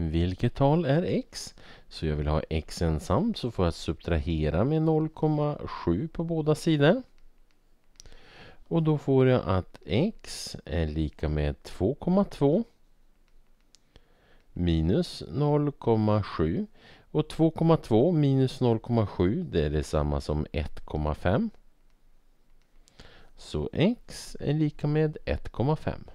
Vilket tal är x? Så jag vill ha x ensamt så får jag subtrahera med 0,7 på båda sidor. Och då får jag att x är lika med 2,2 minus 0,7 och 2,2 minus 0,7 det är detsamma som 1,5. Så x är lika med 1,5.